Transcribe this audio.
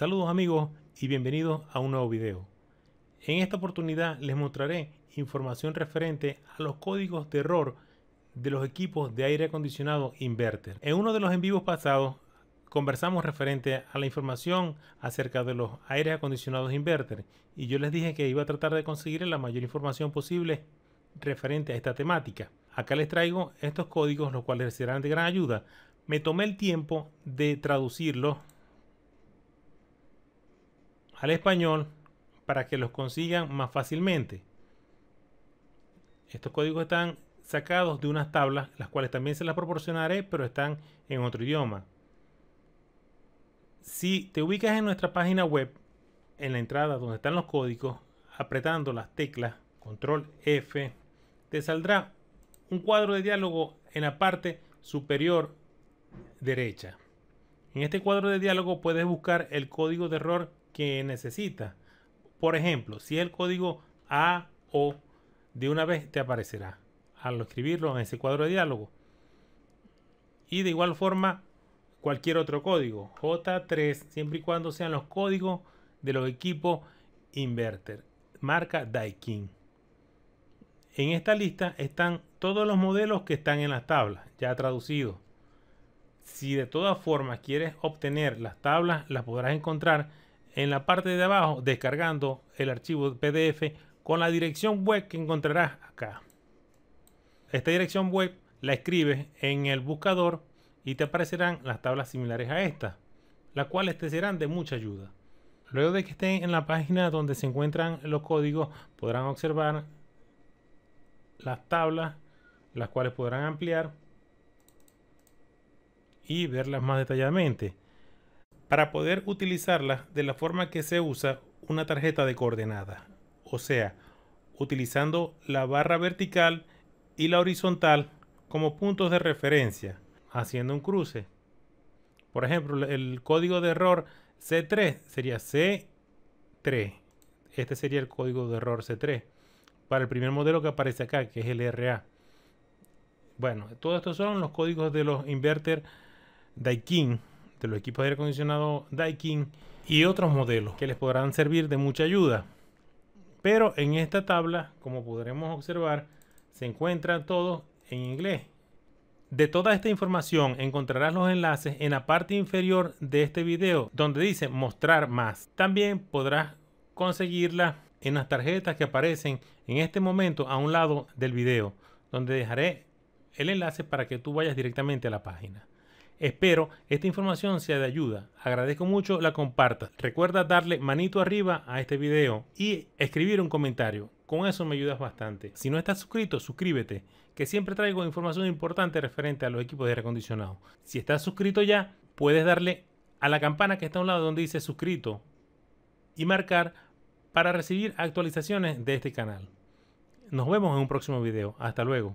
Saludos amigos y bienvenidos a un nuevo video. En esta oportunidad les mostraré información referente a los códigos de error de los equipos de aire acondicionado inverter. En uno de los en vivos pasados conversamos referente a la información acerca de los aires acondicionados inverter y yo les dije que iba a tratar de conseguir la mayor información posible referente a esta temática. Acá les traigo estos códigos los cuales serán de gran ayuda. Me tomé el tiempo de traducirlos al español para que los consigan más fácilmente. Estos códigos están sacados de unas tablas, las cuales también se las proporcionaré, pero están en otro idioma. Si te ubicas en nuestra página web, en la entrada donde están los códigos, apretando las teclas control F, te saldrá un cuadro de diálogo en la parte superior derecha. En este cuadro de diálogo puedes buscar el código de error que necesita Por ejemplo, si el código A o de una vez te aparecerá al escribirlo en ese cuadro de diálogo. Y de igual forma, cualquier otro código, J3, siempre y cuando sean los códigos de los equipos inverter, marca Daikin. En esta lista están todos los modelos que están en las tablas, ya traducidos. Si de todas formas quieres obtener las tablas, las podrás encontrar en la parte de abajo descargando el archivo PDF con la dirección web que encontrarás acá. Esta dirección web la escribes en el buscador y te aparecerán las tablas similares a esta, las cuales te serán de mucha ayuda. Luego de que estén en la página donde se encuentran los códigos, podrán observar las tablas, las cuales podrán ampliar y verlas más detalladamente para poder utilizarla de la forma que se usa una tarjeta de coordenadas, o sea, utilizando la barra vertical y la horizontal como puntos de referencia, haciendo un cruce. Por ejemplo, el código de error C3 sería C3. Este sería el código de error C3 para el primer modelo que aparece acá, que es el RA. Bueno, todos estos son los códigos de los inverter Daikin de los equipos de aire acondicionado Daikin y otros modelos que les podrán servir de mucha ayuda. Pero en esta tabla, como podremos observar, se encuentra todo en inglés. De toda esta información encontrarás los enlaces en la parte inferior de este video donde dice mostrar más. También podrás conseguirla en las tarjetas que aparecen en este momento a un lado del video donde dejaré el enlace para que tú vayas directamente a la página. Espero esta información sea de ayuda. Agradezco mucho la compartas. Recuerda darle manito arriba a este video y escribir un comentario. Con eso me ayudas bastante. Si no estás suscrito, suscríbete, que siempre traigo información importante referente a los equipos de aire acondicionado. Si estás suscrito ya, puedes darle a la campana que está a un lado donde dice suscrito y marcar para recibir actualizaciones de este canal. Nos vemos en un próximo video. Hasta luego.